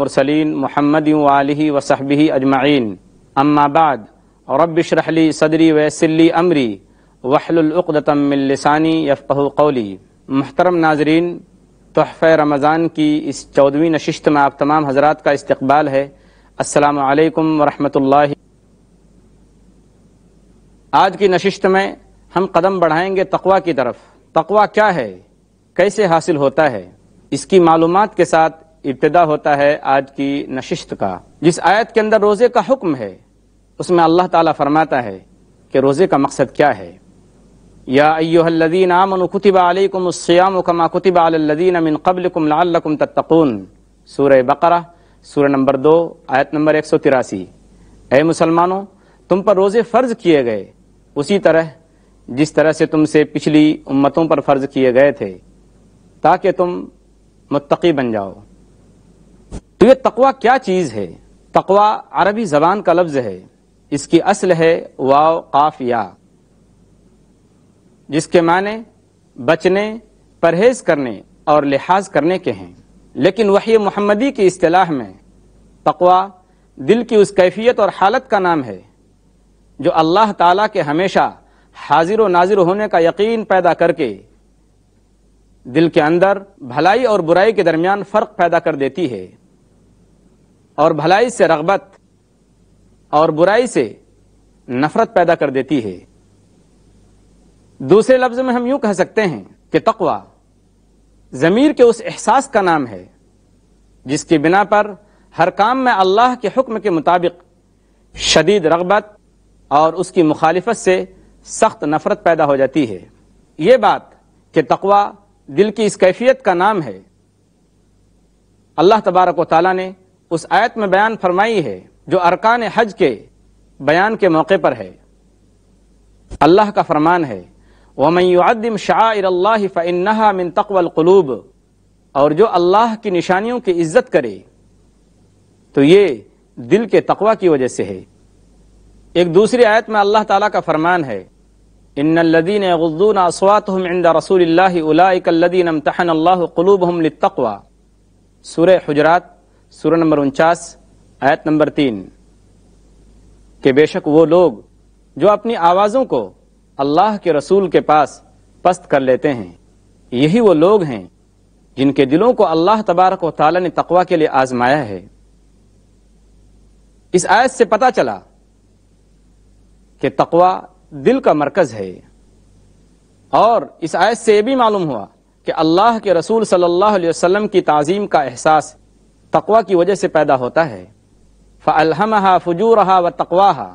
मुरसलिन मोहम्मद वाली वसहबी अजमाइन अम्माबाद रबशरहली सदरी वसली अमरी वहलतमिलसानी यफ़ कौली महतरम नाजरीन तहफ़ रमज़ान की इस चौदहवीं नशिस्त में आप तमाम हजरात का इस्तबाल है असलकम वरहमल आज की नशिस्त में हम कदम बढ़ाएंगे तकवा की तरफ तकवा क्या है कैसे हासिल होता है इसकी मालूम के साथ इब्तदा होता है आज की नशिश्त का जिस आयत के अंदर रोज़े का हुक्म है उसमें अल्लाह ताला फरमाता है कि रोज़े का मकसद क्या है या अयोहल्लदीन आमन कुतिबा अलैकुम कमा कुतिबा अलल्लदीन मिन कबलकुम तत्तकून सूरह बकरा सूर नंबर दो आयत नंबर एक सौ तिरासी ए मुसलमानों तुम पर रोज़े फ़र्ज किए गए उसी तरह जिस तरह से तुमसे पिछली उम्मतों पर फ़र्ज किए गए थे ताकि तुम मुत्तकी बन जाओ तो ये तकवा क्या चीज़ है तकवा अरबी ज़बान का लफ्ज़ है इसकी असल है वाव काफ या जिसके माने बचने परहेज करने और लिहाज करने के हैं लेकिन वही मोहम्मदी की अतलाह में तकवा दिल की उस कैफियत और हालत का नाम है जो अल्लाह ताला के हमेशा हाजिर व नाजिर होने का यकीन पैदा करके दिल के अंदर भलाई और बुराई के दरमियान फ़र्क पैदा कर देती है और भलाई से रगबत और बुराई से नफरत पैदा कर देती है दूसरे लफ्ज में हम यूं कह सकते हैं कि तकवा जमीर के उस एहसास का नाम है जिसके बिना पर हर काम में अल्लाह के हुक्म के मुताबिक शदीद रगबत और उसकी मुखालिफत से सख्त नफरत पैदा हो जाती है ये बात कि तकवा दिल की इस कैफियत का नाम है अल्लाह तबारक वाली ने उस आयत में बयान फरमाई है जो अरकान हज के बयान के मौके पर है अल्लाह का फरमान है वमयदिम शाह फ़न्हा मिन तकवल कलूब और जो अल्लाह की निशानियों की इज्जत करे तो ये दिल के तकवा की वजह से है एक दूसरी आयत में अल्लाह ताला का फरमान है इन लदीन गुद्दून असवात इंदा रसूल उलाकदीन अम्तहन अल्लाह कलूब हम तकवा सुर हजरात सूर्य नंबर उनचास आयत नंबर तीन के बेशक वो लोग जो अपनी आवाज़ों को अल्लाह के रसूल के पास पस्त कर लेते हैं यही वो लोग हैं जिनके दिलों को अल्लाह तबारक ताली ने तकवा के लिए आजमाया है इस आयत से पता चला कि तकवा दिल का मरकज है और इस आयत से ये भी मालूम हुआ कि अल्लाह के रसूल सल्लल्लाहु अलैहि वसल्लम की ताज़ीम का एहसास तकवा की वजह से पैदा होता है फजूर हा व हा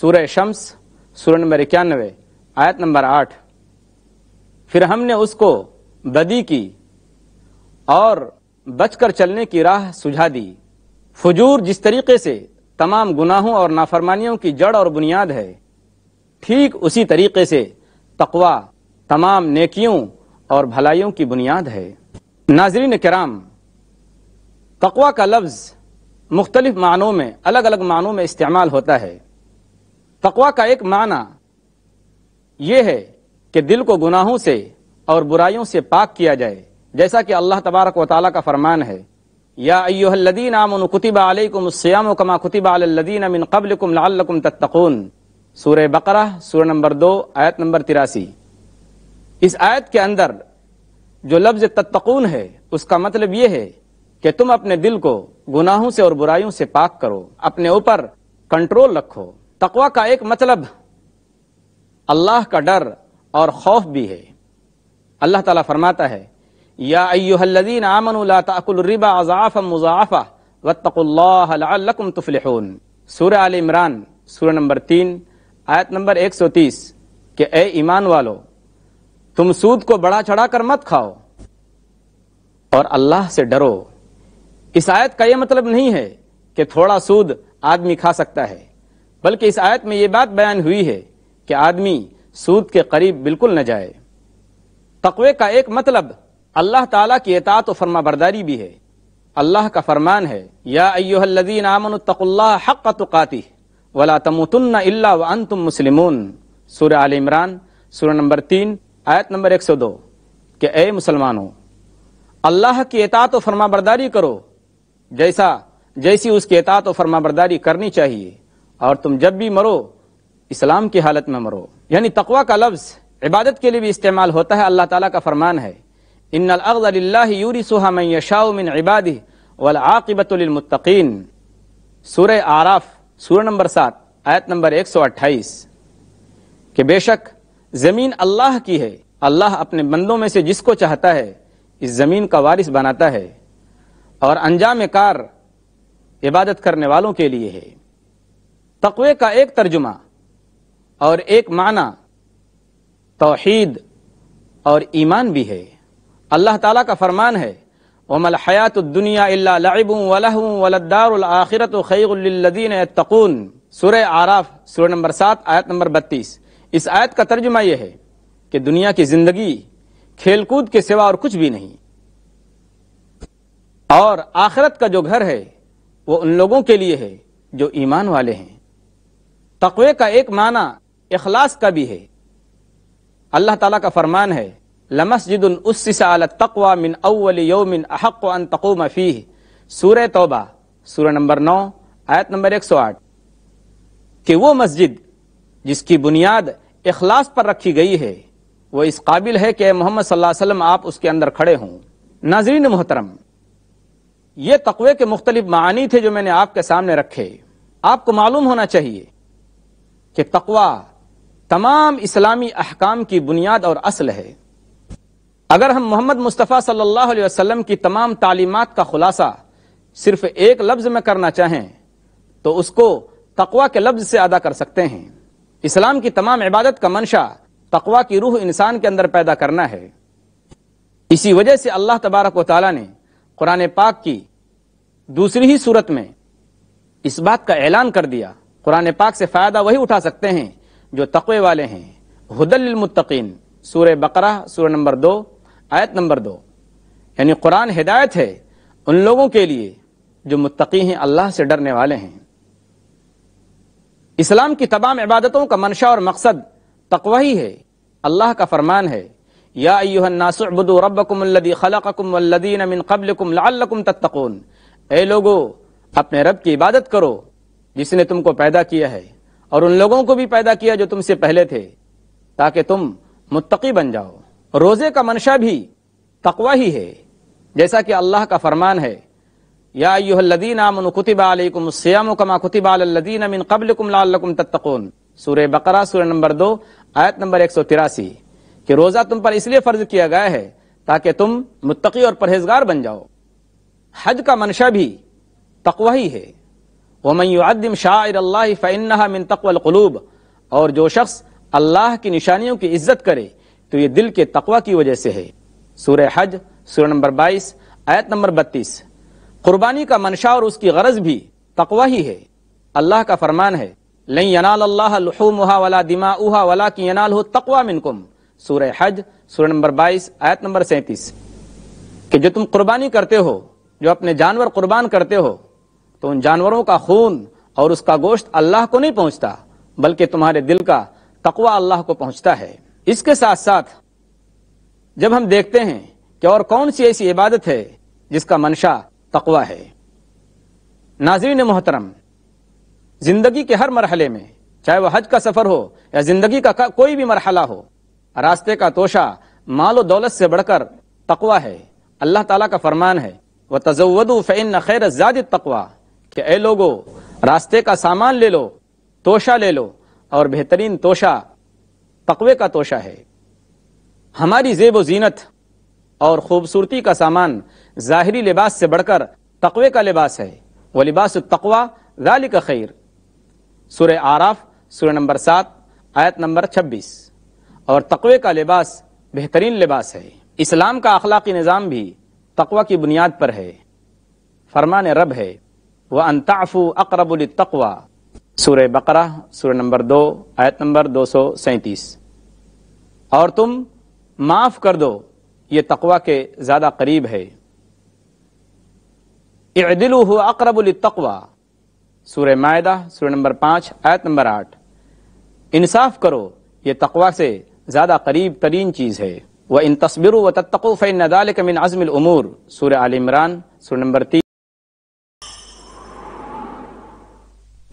सूर्य शम्स सूर्य नंबर इक्यानवे आयत नंबर आठ फिर हमने उसको बदी की और बचकर चलने की राह सुझा दी फजूर जिस तरीके से तमाम गुनाहों और नाफरमानियों की जड़ और बुनियाद है ठीक उसी तरीके से तकवा तमाम नेकियों और भलाइयों की बुनियाद है नाजरीन कराम तकवा का लफ्ज़ मुख्तलिफ मानों में अलग अलग मानों में इस्तेमाल होता है तकवा का एक माना यह है कि दिल को गुनाहों से और बुराइयों से पाक किया जाए जैसा कि अल्लाह तबारक वाली का फरमान है या अयोहल्लदीन आमन कुतिब अलैकुम कमा कुतिबा अलदीन अमिन कबलकुम लालकुम तत्तकून सूर बकरा सूर नंबर दो आयत नंबर तिरासी इस आयत के अंदर जो लफ्ज़ तत्तकून है उसका मतलब यह है कि तुम अपने दिल को गुनाहों से और बुराइयों से पाक करो अपने ऊपर कंट्रोल रखो तकवा का एक मतलब अल्लाह का डर और खौफ भी है अल्लाह ताला फरमाता है या अयुहल्लदीन आमनलाकुलरिबा अजाफ़ मुजाफ़ा वतकुल्लाकुम तुफलहून सूर्य आल इमरान सूर्य नंबर तीन आयत नंबर 130 के ए ईमान वालो तुम सूद को बढ़ा चढ़ा कर मत खाओ और अल्लाह से डरो इस आयत का यह मतलब नहीं है कि थोड़ा सूद आदमी खा सकता है बल्कि इस आयत में यह बात बयान हुई है कि आदमी सूद के करीब बिल्कुल न जाए तकवे का एक मतलब अल्लाह ताला की एतात फर्मा बरदारी भी है अल्लाह का फरमान है या अयोहल्लिन आमन तकुल्ला हक तुकाती वला तमुतन वन तुम मुस्लिम सुर आल इमरान सुर नंबर तीन आयत नंबर एक सौ दो के ए मुसलमानों अल्लाह की एतात फर्मा बरदारी करो जैसा जैसी उसके इतात और फरमाबरदारी करनी चाहिए और तुम जब भी मरो इस्लाम की हालत में मरो यानी तकवा का लफ्ज़ इबादत के लिए भी इस्तेमाल होता है अल्लाह ताला का फरमान है इन यूरी सुहामिन इबादी वल सूर आराफ सूर नंबर सात आयत नंबर एक सौ अट्ठाईस के बेशक ज़मीन अल्लाह की है अल्लाह अपने बंदों में से जिसको चाहता है इस ज़मीन का वारिस बनाता है और अंजाम कार इबादत करने वालों के लिए है तकवे का एक तर्जुमा और एक माना तोहीद और ईमान भी है अल्लाह तला का फरमान है वमल हयात दुनिया आखिरत वलहू वलदारखिरत खैदीन तकून सुर आराफ सुर नंबर सात आयत नंबर बत्तीस इस आयत का तर्जुमा यह है कि दुनिया की ज़िंदगी खेलकूद के सिवा और कुछ भी नहीं और आखरत का जो घर है वो उन लोगों के लिए है जो ईमान वाले हैं तकवे का एक माना अखलास का भी है अल्लाह ताला का फरमान है लमसजिदन तकवा मिन अव्वल यौमिन अहक अन तकुम फ़ीह सूर तोबा सूर नंबर नौ आयत नंबर एक सौ आठ कि वो मस्जिद जिसकी बुनियाद अखलास पर रखी गई है वो इस काबिल है कि मोहम्मद सल्लल्लाहु आप उसके अंदर खड़े हों नाजरीन मोहतरम ये तकवे के मुख्तलिफ मानी थे जो मैंने आपके सामने रखे आपको मालूम होना चाहिए कि तकवा तमाम इस्लामी अहकाम की बुनियाद और असल है अगर हम मोहम्मद मुस्तफ़ा सल्लल्लाहु अलैहि वसल्लम की तमाम तालीमत का खुलासा सिर्फ एक लफ्ज में करना चाहें तो उसको तकवा के लफ्ज से अदा कर सकते हैं इस्लाम की तमाम इबादत का मंशा तकवा की रूह इंसान के अंदर पैदा करना है इसी वजह से अल्लाह तबारक वाली ने कुरान पाक की दूसरी ही सूरत में इस बात का ऐलान कर दिया कुरान पाक से फ़ायदा वही उठा सकते हैं जो तकवे वाले हैं हदलमतकीन सूर बकरा सूर नंबर दो आयत नंबर दो यानी कुरान हिदायत है उन लोगों के लिए जो मुतकी हैं अल्लाह से डरने वाले हैं इस्लाम की तमाम इबादतों का मंशा और मकसद तकवा ही है अल्लाह का फरमान है या अयुहन्नासबुद रबकुमल्लदी खलकुमल्लदीन मिन कबलकुम लकुम तत्तकून ए लोगो अपने रब की इबादत करो जिसने तुमको पैदा किया है और उन लोगों को भी पैदा किया जो तुमसे पहले थे ताकि तुम मुत्तकी बन जाओ रोज़े का मंशा भी तकवा ही है जैसा कि अल्लाह का फरमान है यादीन आमन कुतिबाकुमस्याम कमा कुतिबालदीन मिन कबलकुम लाकुम तत्तकून सूर्य बकरा सूर्य नंबर दो आयत नंबर एक सौ तिरासी कि रोजा तुम पर इसलिए फर्ज किया गया है ताकि तुम मुत्तकी और परहेजगार बन जाओ हज का मनशा भी तकवा ही है वमयदम शाह फ़ैन्ना मिन तकवलूब और जो शख्स अल्लाह की निशानियों की इज्जत करे तो ये दिल के तकवा की वजह से है सूर्य हज सूर्य नंबर बाईस आयत नंबर बत्तीस कुर्बानी का मनशा और उसकी गरज भी तकवा ही है अल्लाह का फरमान है लई यनाल अल्लाह लहूमहा वला दिमा उहा वला की यनाल हो तकवा मिनकुम सूर्य हज सूर्य नंबर 22 आयत नंबर 37 कि जो तुम कुर्बानी करते हो जो अपने जानवर कुर्बान करते हो तो उन जानवरों का खून और उसका गोश्त अल्लाह को नहीं पहुंचता बल्कि तुम्हारे दिल का तकवा अल्लाह को पहुंचता है इसके साथ साथ जब हम देखते हैं कि और कौन सी ऐसी इबादत है जिसका मंशा तकवा है नाजरीन मोहतरम जिंदगी के हर मरहले में चाहे वह हज का सफर हो या जिंदगी का कोई भी मरहला हो रास्ते का तोशा माल दौलत से बढ़कर तकवा है अल्लाह ताला का फरमान है वह तजवद फ़ैन खैर ज़्याद तकवा कि ए लोगो रास्ते का सामान ले लो तोशा ले लो और बेहतरीन तोशा तकवे का तोशा है हमारी जेब जीनत और खूबसूरती का सामान ज़ाहरी लिबास से बढ़कर तकवे का लिबास है वह लिबास तकवा गाली का खैर सुर आराफ सुर नंबर सात आयत नंबर छब्बीस और तकवे का लिबास बेहतरीन लिबास है इस्लाम का अखलाकी निज़ाम भी तकवा की बुनियाद पर है फरमान रब है वह अनताफ़ू अकरबुल तकवा सूर बकरा सूर नंबर दो आयत नंबर दो सौ सैतीस और तुम माफ़ कर दो ये तकवा के ज़्यादा करीब है इदिल अकरबुल तकवा सूर मायदा सूर नंबर पांच आयत नंबर आठ इंसाफ करो ये तकवा से ज़्यादा करीब तरीन चीज़ है व इन तस्बिर व तत्कोफ़ नदाल कमिन अज़मिलमूर सूर आल इमरान सूर नंबर तीन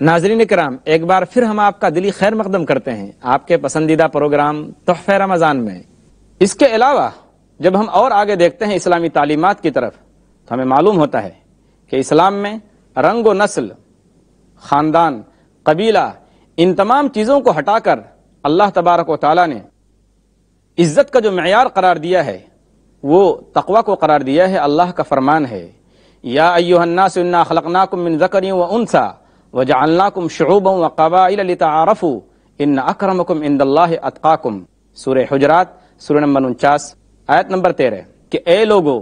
नाजरीन कराम एक बार फिर हम आपका दिली खैर मकदम करते हैं आपके पसंदीदा प्रोग्राम तोहफे रमज़ान में इसके अलावा जब हम और आगे देखते हैं इस्लामी तालीमत की तरफ तो हमें मालूम होता है कि इस्लाम में रंग व नस्ल ख़ानदान कबीला इन तमाम चीज़ों को हटाकर अल्लाह तबारक व ताली ने इज़्ज़त का जो मैार करार दिया है वो तकवा को करार दिया है अल्लाह का फरमान है या अयोन्नासन्ना खलकनाकुम मिन ज़करी व उनसा व जाल्लाकुम शरूबम व कबाइलतारफ़ू इन अक्रमकुम इंदल्ला अतकाकुम सूर हजरात सूर नंबर उनचास आयत नंबर तेरह कि ए लोगो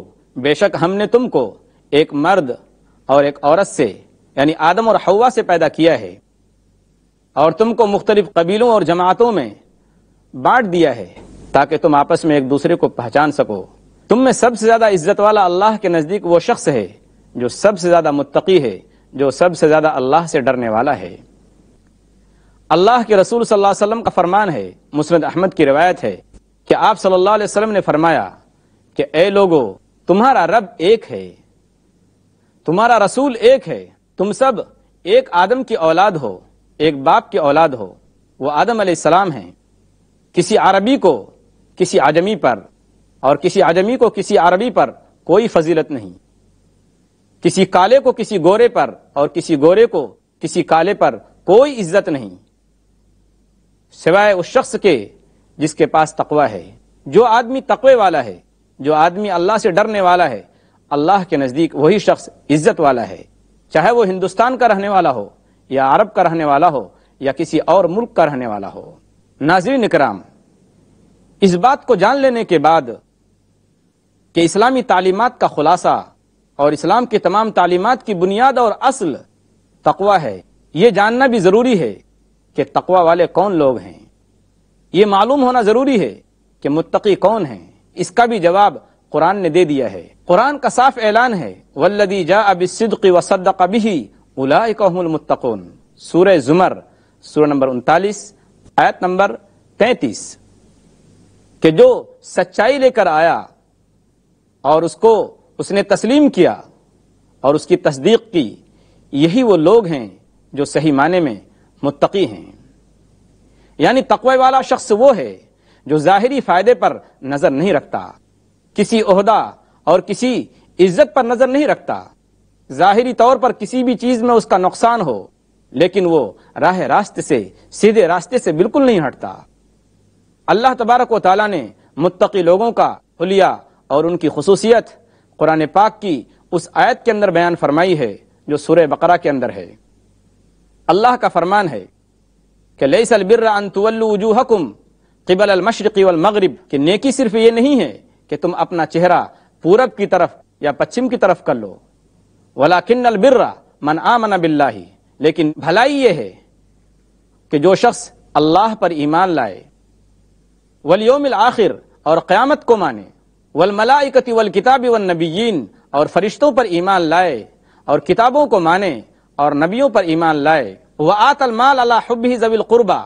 बेशक हमने तुमको एक मर्द और एक औरत से यानी आदम और हवा से पैदा किया है और तुमको मुख्तलिफ कबीलों और जमातों में बांट दिया है ताकि तुम आपस में एक दूसरे को पहचान सको तुम में सबसे ज्यादा इज्जत वाला अल्लाह के नजदीक वो शख्स है जो सबसे ज्यादा मुत्तकी है जो सबसे ज्यादा अल्लाह से डरने वाला है अल्लाह के रसूल सल्लल्लाहु अलैहि वसल्लम का फरमान है मुस्नद अहमद की रिवायत है कि आप सल्लल्लाहु अलैहि वसल्लम ने फरमाया कि ए लोगो तुम्हारा रब एक है तुम्हारा रसूल एक है तुम सब एक आदम की औलाद हो एक बाप की औलाद हो वो आदम सलाम है किसी अरबी को किसी आजमी पर और किसी आजमी को किसी अरबी पर कोई फजीलत नहीं किसी काले को किसी गोरे पर और किसी गोरे को किसी काले पर कोई इज्जत नहीं सिवाय उस शख्स के जिसके पास तकवा है जो आदमी तकवे वाला है जो आदमी अल्लाह से डरने वाला है अल्लाह के नज़दीक वही शख्स इज्जत वाला है चाहे वो हिंदुस्तान का रहने वाला हो या अरब का रहने वाला हो या किसी और मुल्क का रहने वाला हो नाजरी निकराम इस बात को जान लेने के बाद कि इस्लामी तालीमत का खुलासा और इस्लाम की तमाम तालीमत की बुनियाद और असल तकवा है ये जानना भी ज़रूरी है कि तकवा वाले कौन लोग हैं ये मालूम होना ज़रूरी है कि मुत्तकी कौन हैं इसका भी जवाब कुरान ने दे दिया है कुरान का साफ ऐलान है वल्लदी जा अब सिद्क वसद कभी उलामुतकन सूर जुमर सूर नंबर उनतालीस आयत नंबर तैतीस कि जो सच्चाई लेकर आया और उसको उसने तस्लीम किया और उसकी तस्दीक की यही वो लोग हैं जो सही माने में मुत्तकी हैं यानी तकवे वाला शख्स वो है जो ज़ाहरी फ़ायदे पर नज़र नहीं रखता किसी ओहदा और किसी इज्जत पर नज़र नहीं रखता ज़ाहरी तौर पर किसी भी चीज़ में उसका नुकसान हो लेकिन वो राह रास्ते से सीधे रास्ते से बिल्कुल नहीं हटता अल्लाह तबारक व ताली ने मुतकी लोगों का हलिया और उनकी खसूसियत कुरान पाक की उस आयत के अंदर बयान फरमाई है जो सूर्य बकरा के अंदर है अल्लाह का फरमान है कि लईसल बिर्रा अनतुल्लूजूहकुम किबल अलमशरक़ी वलमगरब कि नेकी सिर्फ ये नहीं है कि तुम अपना चेहरा पूरब की तरफ या पश्चिम की तरफ कर लो वलाकिन अलबिर्रा मन आमना बिल्ला लेकिन भलाई ये है कि जो शख्स अल्लाह पर ईमान लाए वलयोमिल आखिर और क़्यामत को माने वलमलाइकती वल किताबी वन नबीन और फरिश्तों पर ईमान लाए और किताबों को माने और नबियों पर ईमान लाए व आतल माल अला हब्बी जविल कुर्बा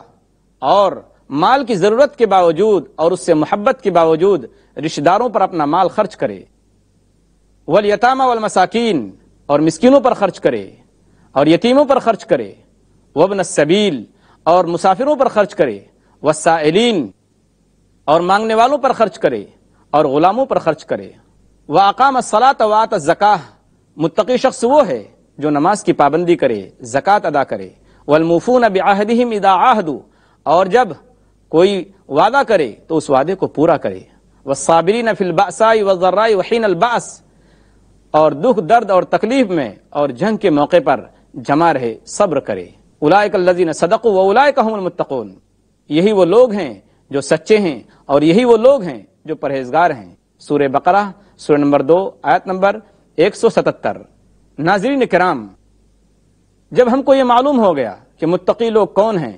और माल की ज़रूरत के बावजूद और उससे मोहब्बत के बावजूद रिश्तेदारों पर अपना माल खर्च करे वल यतामा वल मसाकिन और मिसकिनों पर खर्च करे और यतीमों पर खर्च करे वबन सबील और मुसाफिरों पर खर्च करे वसाइलिन और मांगने वालों पर खर्च करे और गुलामों पर खर्च करे व अकाम सलात वात मुतकी शख्स वो है जो नमाज की पाबंदी करे जक़ात अदा करे वलमूफून अब आहदहिम इदा आहदू और जब कोई वादा करे तो उस वादे को पूरा करे व साबरी नफिलबासाई वजर्राई वहीन अलबास और दुख दर्द और तकलीफ में और जंग के मौके पर जमा रहे सब्र करे उलायक लजीन सदक व उलायक हमतकून यही वो लोग हैं जो सच्चे हैं और यही वो लोग हैं जो परहेजगार हैं सूर्य बकरा सूर्य नंबर दो आयत नंबर एक सौ सतहत्तर नाजरीन कराम जब हमको ये मालूम हो गया कि मुतकी लोग कौन हैं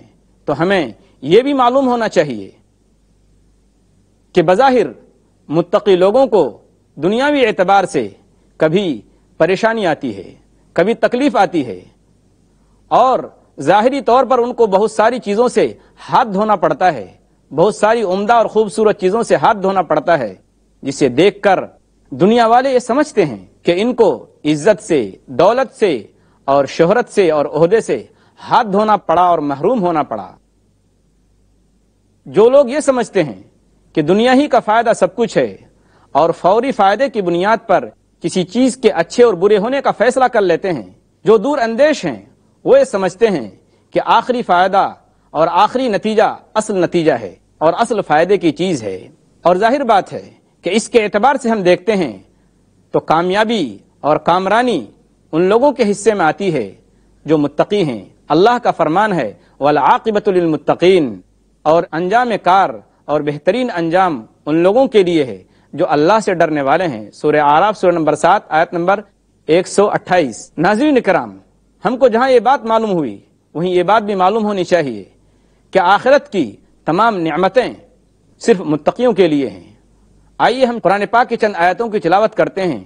तो हमें यह भी मालूम होना चाहिए कि बज़ाहिर मुतकी लोगों को दुनियावी एतबार से कभी परेशानी आती है कभी तकलीफ आती है और ज़ाहरी तौर पर उनको बहुत सारी चीज़ों से हाथ धोना पड़ता है बहुत सारी उम्दा और खूबसूरत चीजों से हाथ धोना पड़ता है जिसे देखकर दुनिया वाले ये समझते हैं कि इनको इज्जत से दौलत से और शोहरत से और अहदे से हाथ धोना पड़ा और महरूम होना पड़ा जो लोग ये समझते हैं कि दुनिया ही का फायदा सब कुछ है और फौरी फायदे की बुनियाद पर किसी चीज के अच्छे और बुरे होने का फैसला कर लेते हैं जो दूर अंदेश हैं वो ये समझते हैं कि आखिरी फायदा और आखिरी नतीजा असल नतीजा है और असल फायदे की चीज है और जाहिर बात है कि इसके एतबार से हम देखते हैं तो कामयाबी और कामरानी उन लोगों के हिस्से में आती है जो मुत्तकी हैं अल्लाह का फरमान है वाला आकिबतुलमतकीन और अंजाम कार और बेहतरीन अंजाम उन लोगों के लिए है जो अल्लाह से डरने वाले हैं सूर्य आराफ सूर्य नंबर सात आयत नंबर एक सौ अट्ठाईस नाजरीन कराम हमको जहाँ ये बात मालूम हुई वहीं ये बात भी मालूम होनी चाहिए कि आखिरत की तमाम नियामतें सिर्फ मुतकीयों के लिए हैं आइए हम कुरान पाक की चंद आयतों की तिलावत करते हैं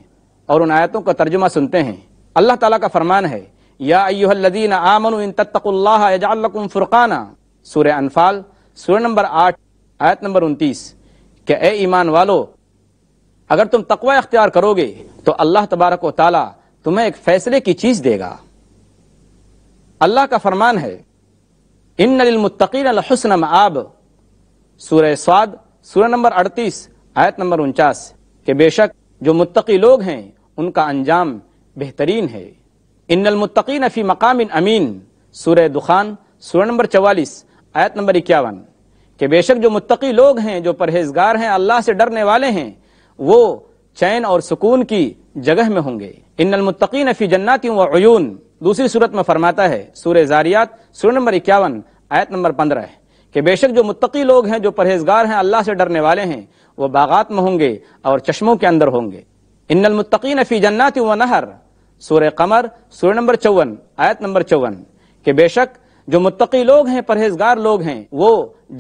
और उन आयतों का तर्जुमा सुनते हैं अल्लाह ताला का फरमान है या अयुहदीन आमन इन तत्तकुल्लाकुम फुरकाना सूर अनफाल सूर नंबर आठ आयत नंबर उनतीस कि ए ईमान वालो अगर तुम तकवा अख्तियार करोगे तो अल्लाह तबारक ताला तुम्हें एक फैसले की चीज़ देगा अल्लाह का फरमान है इन नलिलमुतकीन हसन मआब सूर्य स्वाद सूर्य नंबर 38 आयत नंबर उनचास के बेशक जो मुतकी लोग हैं उनका अंजाम बेहतरीन है इन नलमुतकीन फ़ी मकाम अमीन सूर्य दुखान सूर्य नंबर 44 आयत नंबर इक्यावन के बेशक जो मुतकी लोग हैं जो परहेजगार हैं अल्लाह से डरने वाले हैं वो चैन और सुकून की जगह में होंगे इन नलमुतकीन फ़ी जन्नाती वयून दूसरी सूरत में फरमाता है सूर्य जारियात सूर्य नंबर इक्यावन आयत नंबर पंद्रह कि बेशक जो मुतकी लोग हैं जो परहेजगार हैं अल्लाह से डरने वाले हैं वो बागात में होंगे और चश्मों के अंदर होंगे इन्नमुतकीन नफी जन्नात व नहर सूर्य कमर सूर्य नंबर चौवन आयत नंबर चौवन के बेशक जो मुतकी लोग हैं परहेजगार लोग हैं वो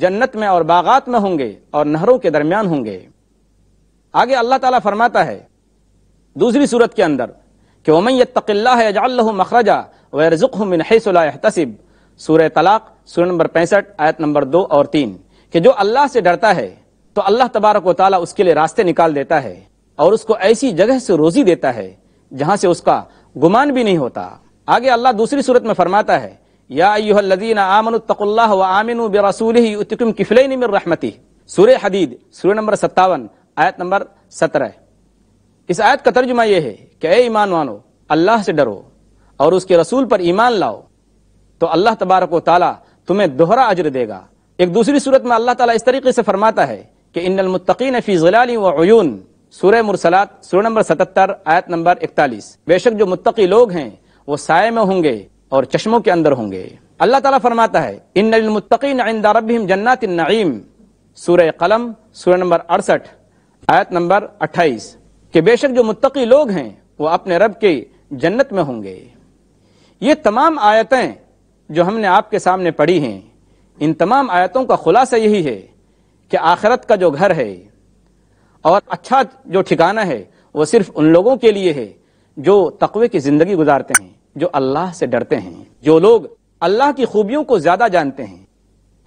जन्नत में और बागात में होंगे और नहरों के दरमियान होंगे आगे अल्लाह ताला फरमाता है दूसरी सूरत के अंदर कि वमैत तकिल्ला है मखरजा वजुक मिन हैसला तसिब सूर्य तलाक सूर्य नंबर पैंसठ आयत नंबर दो और तीन कि जो अल्लाह से डरता है तो अल्लाह तबारक व ताली उसके लिए रास्ते निकाल देता है और उसको ऐसी जगह से रोजी देता है जहां से उसका गुमान भी नहीं होता आगे अल्लाह दूसरी सूरत में फरमाता है यादीना आमन तकुल्लाह व आमिन बसूल तुम किफलैन मिर रहमती सूर्य हदीद सूर्य नंबर सत्तावन आयत नंबर सत्रह इस आयत का तर्जुमा यह है कि ए ईमान वानो अल्लाह से डरो और उसके रसूल पर ईमान लाओ तो अल्लाह तबारक ताली तुम्हें दोहरा अजर देगा एक दूसरी सूरत में अल्लाह ताला इस तरीके से फरमाता है कि इनमतकीन फ़ी ज़लाली वयून सूर्य मुरसलात सूर्य नंबर सतहत्तर आयत नंबर इकतालीस बेशक जो मुतकी लोग हैं वो साय में होंगे और चश्मों के अंदर होंगे अल्लाह ताला फरमाता है इनमतकीन आइंदारबिम जन्नात नईम सूर्य कलम सूर्य नंबर अड़सठ आयत नंबर अट्ठाईस के बेशक जो मुत्तकी लोग हैं वो अपने रब के जन्नत में होंगे ये तमाम आयतें जो हमने आपके सामने पढ़ी हैं इन तमाम आयतों का खुलासा यही है कि आखिरत का जो घर है और अच्छा जो ठिकाना है वो सिर्फ उन लोगों के लिए है जो तकवे की ज़िंदगी गुजारते हैं जो अल्लाह से डरते हैं जो लोग अल्लाह की खूबियों को ज़्यादा जानते हैं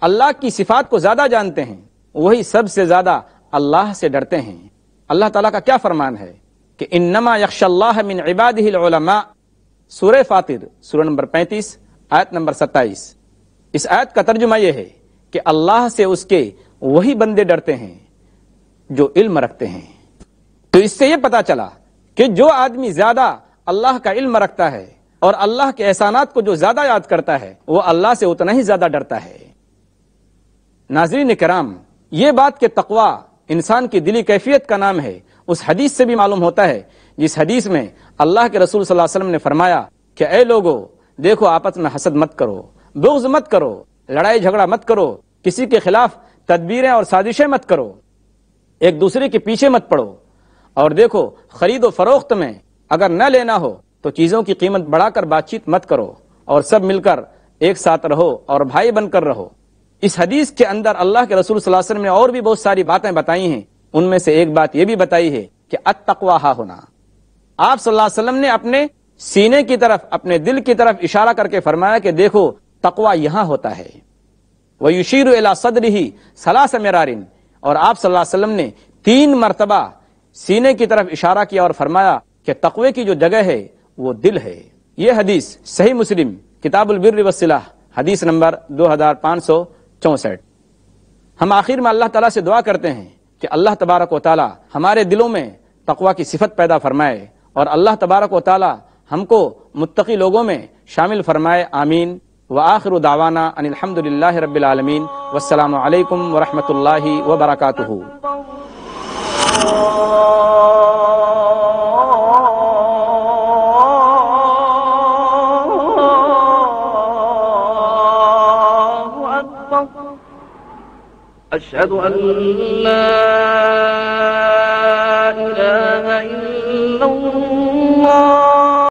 अल्लाह की सिफात को ज़्यादा जानते हैं वही सबसे ज़्यादा अल्लाह से डरते हैं अल्लाह तला का क्या फरमान है कि इन नमा मिन इबादमा फातिर सूर नंबर पैंतीस आयत नंबर 27 इस आयत का तर्जुमा यह है कि अल्लाह से उसके वही बंदे डरते हैं जो इल्म रखते हैं तो इससे यह पता चला कि जो आदमी ज्यादा अल्लाह का इल्म रखता है और अल्लाह के एहसानात को जो ज्यादा याद करता है वो अल्लाह से उतना ही ज्यादा डरता है नाजरीन कराम ये बात के तकवा इंसान की दिली कैफियत का नाम है उस हदीस से भी मालूम होता है जिस हदीस में अल्लाह के रसूल सल्लल्लाहु अलैहि वसल्लम ने फरमाया कि ए लोगों देखो आपस में हसद मत करो बुग्ज मत करो लड़ाई झगड़ा मत करो किसी के खिलाफ तदबीरें और साजिशें मत करो एक दूसरे के पीछे मत पड़ो और देखो खरीदो फरोख्त में अगर न लेना हो तो चीज़ों की कीमत बढ़ाकर बातचीत मत करो और सब मिलकर एक साथ रहो और भाई बनकर रहो इस हदीस के अंदर अल्लाह के रसूल वसल्लम ने और भी बहुत सारी बातें बताई हैं उनमें से एक बात यह भी बताई है कि अतवा होना आप सल्लल्लाहु अलैहि वसल्लम ने अपने सीने की तरफ अपने दिल की तरफ इशारा करके फरमाया कि देखो तकवा यहां होता है वह युशीर अला सदर ही सलाह समेरारिन और आप सल्लम ने तीन मरतबा सीने की तरफ इशारा किया और फरमाया कि तकवे की जो जगह है वो दिल है ये हदीस सही मुस्लिम किताबुल किताबुलबिर वसला हदीस नंबर दो हजार पाँच सौ चौंसठ हम आखिर में अल्लाह ताला से दुआ करते हैं कि अल्लाह तबारक वाली हमारे दिलों में तकवा की सिफत पैदा फरमाए और अल्लाह तबारक वाली हमको मुत्तकी लोगों में शामिल फरमाए आमीन व आखिर दावाना अनिलहमदिल्ला रबालमीन वसलम वरहमल वबरकू أشهد أن لا